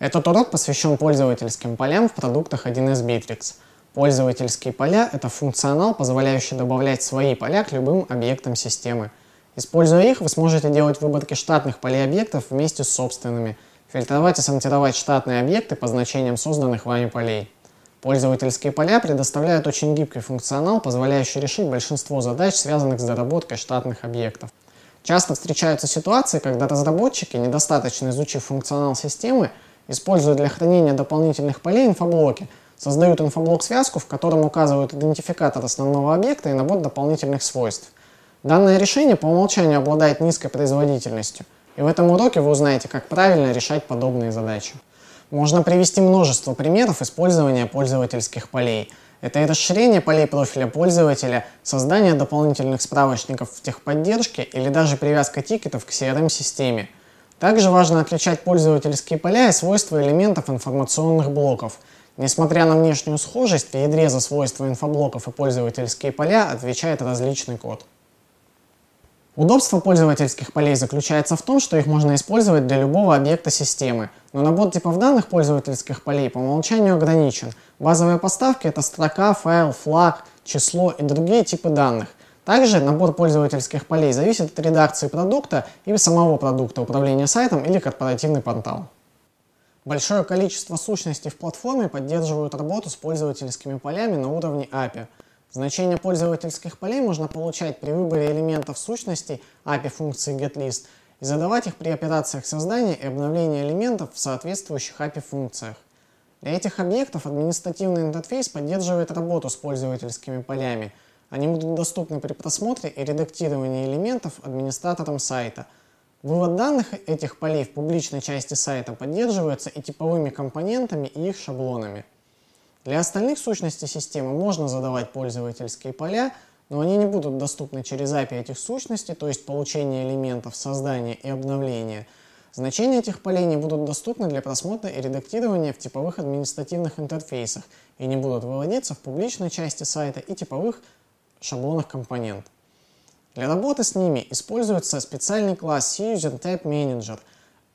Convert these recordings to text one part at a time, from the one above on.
Этот урок посвящен пользовательским полям в продуктах 1С Bittrex. Пользовательские поля — это функционал, позволяющий добавлять свои поля к любым объектам системы. Используя их, вы сможете делать выборки штатных полей объектов вместе с собственными, фильтровать и сортировать штатные объекты по значениям созданных вами полей. Пользовательские поля предоставляют очень гибкий функционал, позволяющий решить большинство задач, связанных с доработкой штатных объектов. Часто встречаются ситуации, когда разработчики, недостаточно изучив функционал системы, используя для хранения дополнительных полей инфоблоки, создают инфоблок-связку, в котором указывают идентификатор основного объекта и набор дополнительных свойств. Данное решение по умолчанию обладает низкой производительностью, и в этом уроке вы узнаете, как правильно решать подобные задачи. Можно привести множество примеров использования пользовательских полей. Это и расширение полей профиля пользователя, создание дополнительных справочников в техподдержке или даже привязка тикетов к CRM-системе – также важно отличать пользовательские поля и свойства элементов информационных блоков. Несмотря на внешнюю схожесть, в ядре за свойства инфоблоков и пользовательские поля отвечает различный код. Удобство пользовательских полей заключается в том, что их можно использовать для любого объекта системы, но набор типов данных пользовательских полей по умолчанию ограничен. Базовые поставки — это строка, файл, флаг, число и другие типы данных. Также набор пользовательских полей зависит от редакции продукта или самого продукта управления сайтом или корпоративный портал. Большое количество сущностей в платформе поддерживают работу с пользовательскими полями на уровне API. Значение пользовательских полей можно получать при выборе элементов сущностей API функции getList и задавать их при операциях создания и обновления элементов в соответствующих API функциях. Для этих объектов административный интерфейс поддерживает работу с пользовательскими полями – они будут доступны при просмотре и редактировании элементов администратором сайта. Вывод данных этих полей в публичной части сайта поддерживается и типовыми компонентами, и их шаблонами. Для остальных сущностей системы можно задавать пользовательские поля, но они не будут доступны через API этих сущностей, то есть получение элементов, создание и обновление. Значения этих полей не будут доступны для просмотра и редактирования в типовых административных интерфейсах и не будут выводиться в публичной части сайта и типовых шаблонах компонент. Для работы с ними используется специальный класс User Type Manager.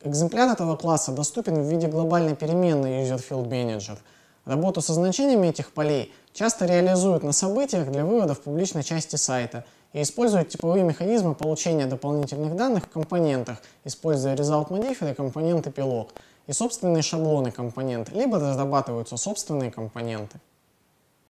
Экземпляр этого класса доступен в виде глобальной переменной User Field Manager. Работу со значениями этих полей часто реализуют на событиях для вывода в публичной части сайта и используют типовые механизмы получения дополнительных данных в компонентах, используя Result Modifier и компоненты пилок, и собственные шаблоны компонент, либо разрабатываются собственные компоненты.